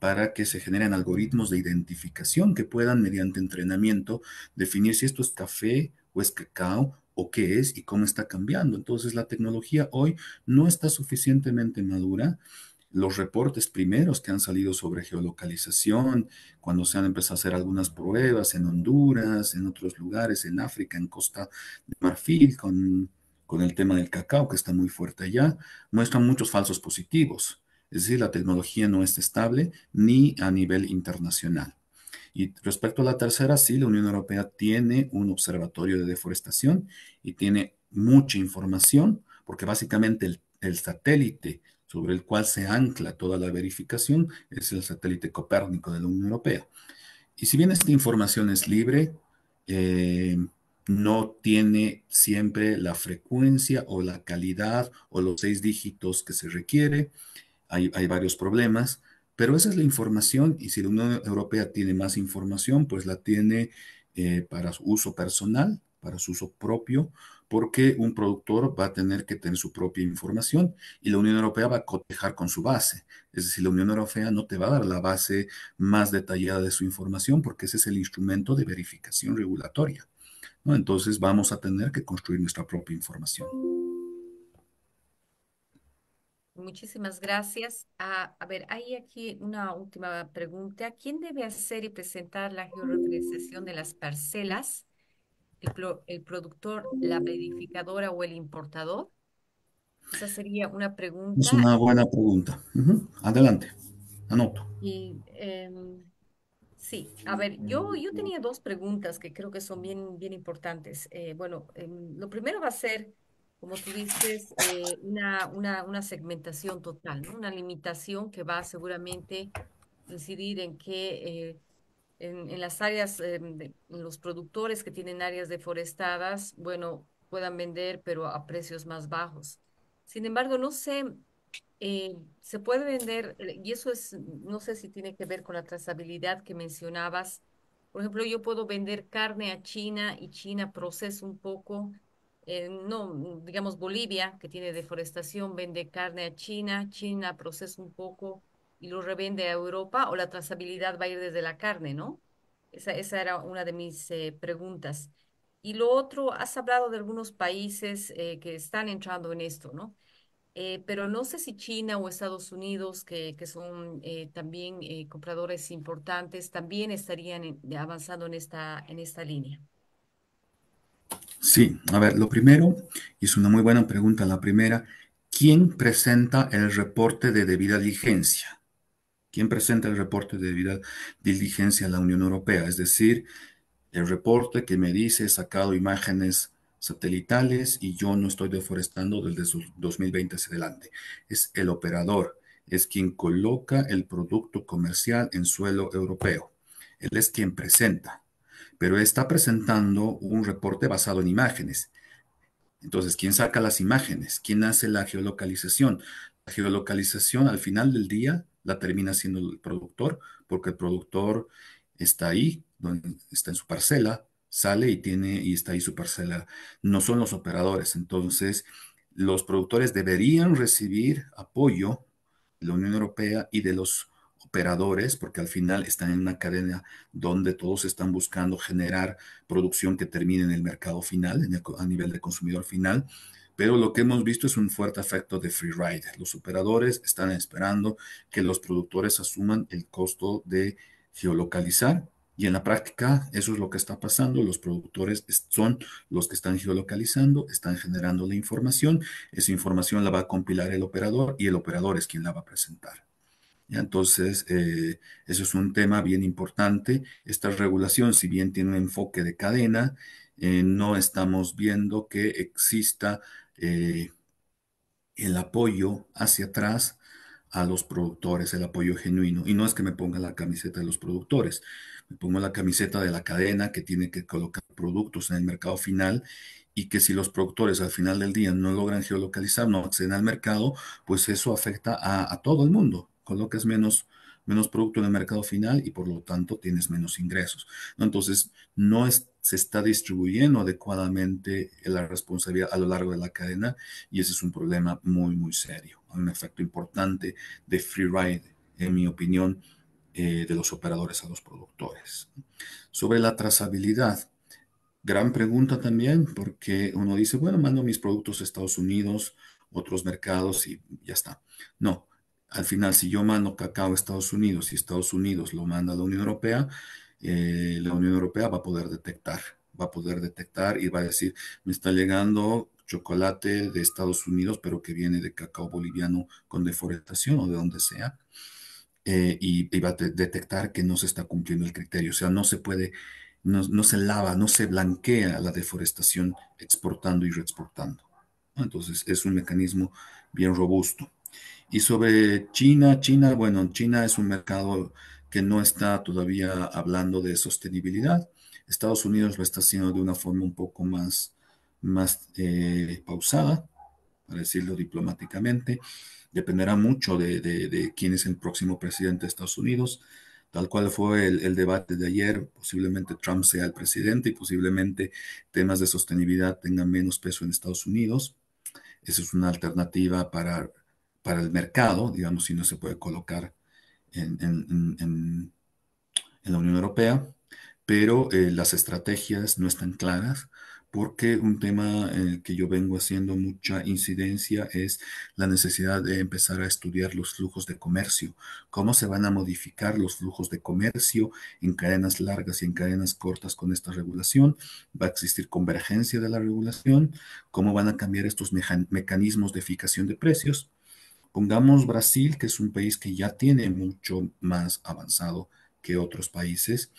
para que se generen algoritmos de identificación que puedan, mediante entrenamiento, definir si esto es café o es cacao o qué es y cómo está cambiando. Entonces, la tecnología hoy no está suficientemente madura los reportes primeros que han salido sobre geolocalización, cuando se han empezado a hacer algunas pruebas en Honduras, en otros lugares, en África, en Costa de Marfil, con, con el tema del cacao, que está muy fuerte allá, muestran muchos falsos positivos. Es decir, la tecnología no es estable ni a nivel internacional. Y respecto a la tercera, sí, la Unión Europea tiene un observatorio de deforestación y tiene mucha información, porque básicamente el, satélite sobre el cual se ancla toda la verificación es el satélite Copérnico de la Unión Europea. Y si bien esta información es libre, eh, no tiene siempre la frecuencia o la calidad o los seis dígitos que se requiere hay, varios problemas, pero esa es la información y si la Unión Europea tiene más información, pues la tiene eh, para su uso personal, para su uso propio, porque un productor va a tener que tener su propia información y la Unión Europea va a cotejar con su base. Es decir, la Unión Europea no te va a dar la base más detallada de su información porque ese es el instrumento de verificación regulatoria. Entonces vamos a tener que construir nuestra propia información. Muchísimas gracias. Ah, a ver, hay aquí una última pregunta. ¿Quién debe hacer y presentar la georreferenciación de las parcelas? ¿El, productor, la verificadora o el importador? Esa sería una pregunta. Es una buena pregunta. Adelante, anoto. Em, sí, a ver, yo, yo tenía dos preguntas que creo que son bien, bien importantes. Eh, bueno, em, lo primero va a ser como tú dices, eh, una, segmentación total, una limitación que va seguramente a incidir en que eh, en, las áreas, eh, los productores que tienen áreas deforestadas, bueno, puedan vender, pero a precios más bajos. Sin embargo, no sé, se puede vender, y eso es, no sé si tiene que ver con la trazabilidad que mencionabas. Por ejemplo, yo puedo vender carne a China y China procesa un poco eh, no, digamos Bolivia, que tiene deforestación, vende carne a China, China procesa un poco y lo revende a Europa, o la trazabilidad va a ir desde la carne, ¿no? Esa, era una de mis eh, preguntas. Y lo otro, has hablado de algunos países eh, que están entrando en esto, ¿no? pero no sé si China o Estados Unidos, que, que son también compradores importantes, también estarían avanzando en esta, en esta línea. Sí, a ver, lo primero, y es una muy buena pregunta, la primera, ¿quién presenta el reporte de debida diligencia? ¿Quién presenta el reporte de debida diligencia a la Unión Europea? Es decir, el reporte que me dice he sacado imágenes satelitales y yo no estoy deforestando desde 2020 hacia adelante. Es el operador, es quien coloca el producto comercial en suelo europeo. Él es quien presenta pero está presentando un reporte basado en imágenes. Entonces, ¿quién saca las imágenes? ¿Quién hace la geolocalización? La geolocalización al final del día la termina siendo el productor, porque el productor está ahí, está en su parcela, sale y tiene y está ahí su parcela. No son los operadores. Entonces, los productores deberían recibir apoyo de la Unión Europea y de los operadores, porque al final están en una cadena donde todos están buscando generar producción que termine en el mercado final, a nivel de consumidor final. Pero lo que hemos visto es un fuerte efecto de free ride. Los operadores están esperando que los productores asuman el costo de geolocalizar y en la práctica, eso es lo que está pasando. Los productores son los que están geolocalizando, están generando la información. Esa información la va a compilar el operador y el operador es quien la va a presentar. Entonces, eh, eso es un tema bien importante. Esta regulación, si bien tiene un enfoque de cadena, eh, no estamos viendo que exista eh, el apoyo hacia atrás a los productores, el apoyo genuino. Y no es que me ponga la camiseta de los productores, me pongo la camiseta de la cadena que tiene que colocar productos en el mercado final y que si los productores al final del día no logran geolocalizar, no acceden al mercado, pues eso afecta a todo el mundo colocas menos, menos producto en el mercado final y por lo tanto tienes menos ingresos. Entonces, no se está distribuyendo adecuadamente la responsabilidad a lo largo de la cadena y ese es un problema muy, muy serio. un efecto importante de free ride, en mi opinión, eh, de los operadores a los productores. Sobre la trazabilidad. Gran pregunta también, porque uno dice, bueno, mando mis productos a Estados Unidos, otros mercados y ya está. No, al final, si yo mando cacao a Estados Unidos y Estados Unidos lo manda a la Unión Europea, eh, la Unión Europea va a poder detectar, va a poder detectar y va a decir, me está llegando chocolate de Estados Unidos, pero que viene de cacao boliviano con deforestación o de donde sea, eh, y, va a detectar que no se está cumpliendo el criterio, o sea, no se puede, no se lava, no se blanquea la deforestación exportando y reexportando. Entonces, es un mecanismo bien robusto. Y sobre China, China, bueno, China es un mercado que no está todavía hablando de sostenibilidad. Estados Unidos lo está haciendo de una forma un poco más, más eh, pausada, para decirlo diplomáticamente. Dependerá mucho de, de, quién es el próximo presidente de Estados Unidos. Tal cual fue el, el, debate de ayer, posiblemente Trump sea el presidente y posiblemente temas de sostenibilidad tengan menos peso en Estados Unidos. Esa es una alternativa para para el mercado, digamos, si no se puede colocar en, la Unión Europea, pero eh, las estrategias no están claras porque un tema eh, que yo vengo haciendo mucha incidencia es la necesidad de empezar a estudiar los flujos de comercio, cómo se van a modificar los flujos de comercio en cadenas largas y en cadenas cortas con esta regulación, va a existir convergencia de la regulación, cómo van a cambiar estos mecanismos de fijación de precios Pongamos Brasil, que es un país que ya tiene mucho más avanzado que otros países.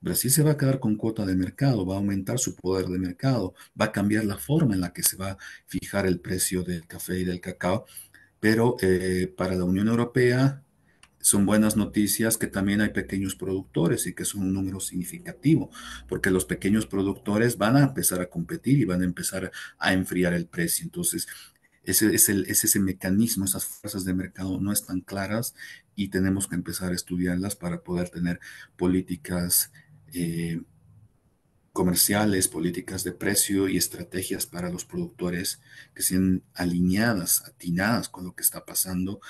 Brasil se va a quedar con cuota de mercado, va a aumentar su poder de mercado, va a cambiar la forma en la que se va a fijar el precio del café y del cacao, pero eh, para la Unión Europea son buenas noticias que también hay pequeños productores y que son un número significativo, porque los pequeños productores van a empezar a competir y van a empezar a enfriar el precio. Entonces, es, ese mecanismo, esas fuerzas de mercado no están claras y tenemos que empezar a estudiarlas para poder tener políticas eh, comerciales, políticas de precio y estrategias para los productores que sean alineadas, atinadas con lo que está pasando.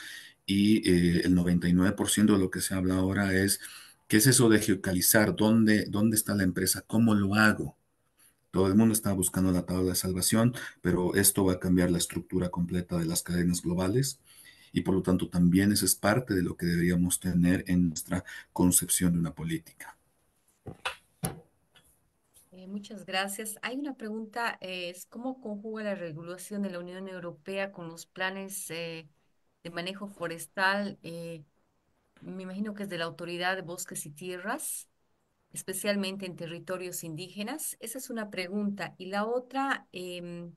Y eh, el 99% de lo que se habla ahora es, ¿qué es eso de geocalizar? ¿Dónde, ¿Dónde está la empresa? ¿Cómo lo hago? Todo el mundo está buscando la tabla de salvación, pero esto va a cambiar la estructura completa de las cadenas globales y por lo tanto también eso es parte de lo que deberíamos tener en nuestra concepción de una política. Eh, muchas gracias. Hay una pregunta, eh, es cómo conjuga la regulación de la Unión Europea con los planes eh, de manejo forestal, me imagino que es de la Autoridad de Bosques y Tierras, especialmente en territorios indígenas? Esa es una pregunta. Y la otra, em,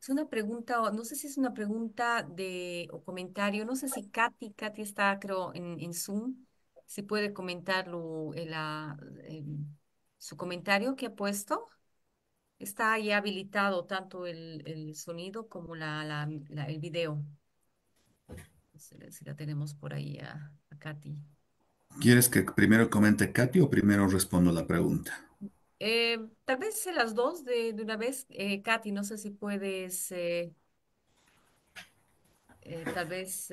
es una pregunta, no sé si es una pregunta de, o comentario, no sé si Katy, Katy está creo en, Zoom, si puede comentar eh, em, su comentario que ha puesto. Está ahí habilitado tanto el, sonido como la, video. No el video. Si la tenemos por ahí a Katy. ¿Quieres que primero comente Katy o primero respondo la pregunta? Eh, tal vez las dos de, una vez. Eh, Katy, no sé si puedes, eh, tal vez,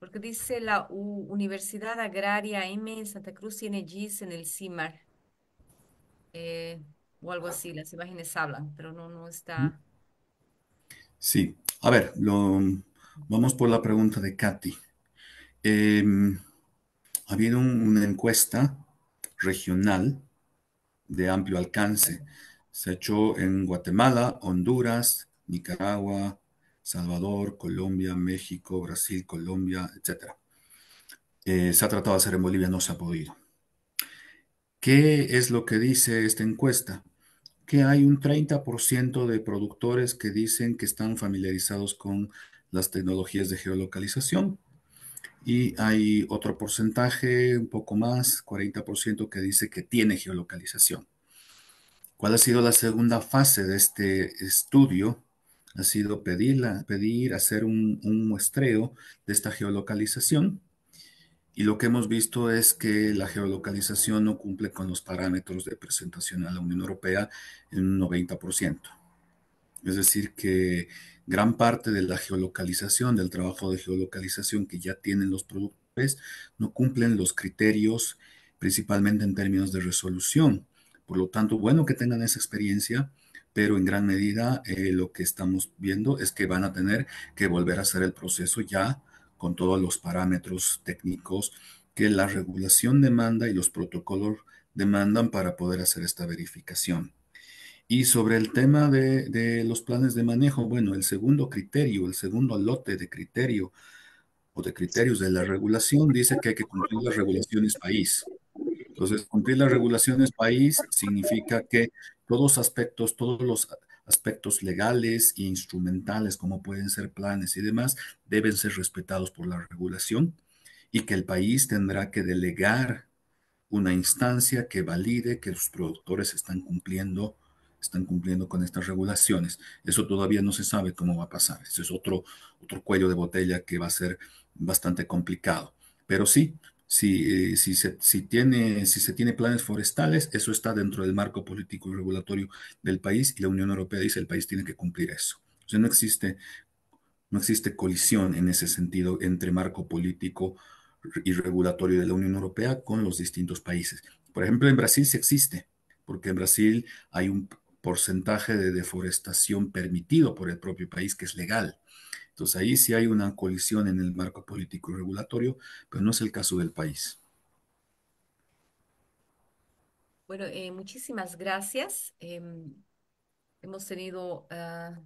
porque dice la Universidad Agraria M Santa Cruz tiene GIS en el CIMAR. o algo así, las imágenes hablan, pero no, no está. Sí, a ver, lo, vamos por la pregunta de Katy. Em, ha habido una encuesta regional de amplio alcance. Se ha hecho en Guatemala, Honduras, Nicaragua, Salvador, Colombia, México, Brasil, Colombia, etc. Eh, se ha tratado de hacer en Bolivia, no se ha podido. ¿Qué es lo que dice esta encuesta? Que hay un 30% de productores que dicen que están familiarizados con las tecnologías de geolocalización, y hay otro porcentaje, un poco más, 40%, que dice que tiene geolocalización. ¿Cuál ha sido la segunda fase de este estudio? Ha sido pedir, pedir hacer un, un muestreo de esta geolocalización. Y lo que hemos visto es que la geolocalización no cumple con los parámetros de presentación a la Unión Europea en un 90%. Es decir, que gran parte de la geolocalización, del trabajo de geolocalización que ya tienen los productos, no cumplen los criterios, principalmente en términos de resolución. Por lo tanto, bueno que tengan esa experiencia, pero en gran medida eh, lo que estamos viendo es que van a tener que volver a hacer el proceso ya con todos los parámetros técnicos que la regulación demanda y los protocolos demandan para poder hacer esta verificación. Y sobre el tema de, los planes de manejo, bueno, el segundo criterio, el segundo lote de criterio o de criterios de la regulación dice que hay que cumplir las regulaciones país. Entonces, cumplir las regulaciones país significa que todos aspectos, todos los aspectos legales e instrumentales, como pueden ser planes y demás, deben ser respetados por la regulación y que el país tendrá que delegar una instancia que valide que los productores están cumpliendo están cumpliendo con estas regulaciones. Eso todavía no se sabe cómo va a pasar. Eso es otro, otro cuello de botella que va a ser bastante complicado. Pero sí, si, eh, se, tiene, si se tiene planes forestales, eso está dentro del marco político y regulatorio del país y la Unión Europea dice el país tiene que cumplir eso. O no existe, no existe colisión en ese sentido entre marco político y regulatorio de la Unión Europea con los distintos países. Por ejemplo, en Brasil sí existe, porque en Brasil hay un, porcentaje de deforestación permitido por el propio país, que es legal. Entonces ahí sí hay una colisión en el marco político y regulatorio, pero no es el caso del país. Bueno, eh, muchísimas gracias. Em, hemos tenido, ah,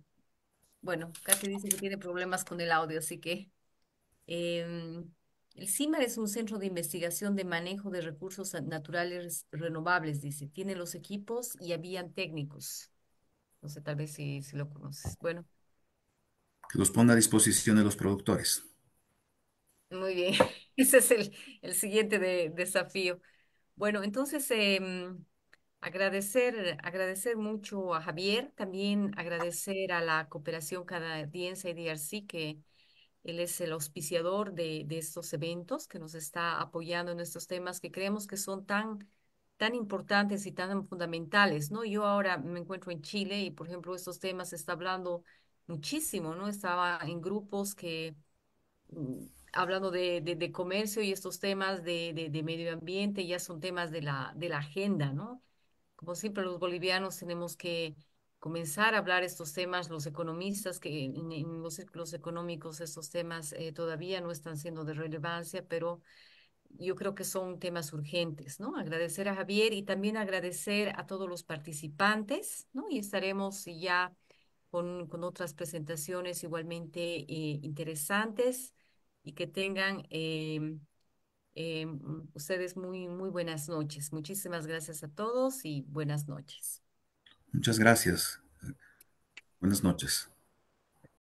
bueno, Katy dice que tiene problemas con el audio, así que... Em, el CIMAR es un centro de investigación de manejo de recursos naturales renovables, dice. Tiene los equipos y habían técnicos. No sé, tal vez si, si lo conoces. Bueno. Que los ponga a disposición de los productores. Muy bien. Ese es el, el siguiente desafío. Bueno, entonces, eh, agradecer, agradecer mucho a Javier, también agradecer a la cooperación canadiense y DRC que él es el auspiciador de, estos eventos que nos está apoyando en estos temas que creemos que son tan, tan importantes y tan fundamentales, ¿no? Yo ahora me encuentro en Chile y, por ejemplo, estos temas se está hablando muchísimo, ¿no? Estaba en grupos que mm, hablando de, comercio y estos temas de, de, medio ambiente ya son temas de la, de la agenda, ¿no? Como siempre los bolivianos tenemos que comenzar a hablar estos temas, los economistas, que en, los círculos económicos estos temas eh, todavía no están siendo de relevancia, pero yo creo que son temas urgentes, ¿no? Agradecer a Javier y también agradecer a todos los participantes, ¿no? Y estaremos ya con, otras presentaciones igualmente eh, interesantes y que tengan eh, ustedes muy, muy buenas noches. Muchísimas gracias a todos y buenas noches. Muchas gracias. Buenas noches.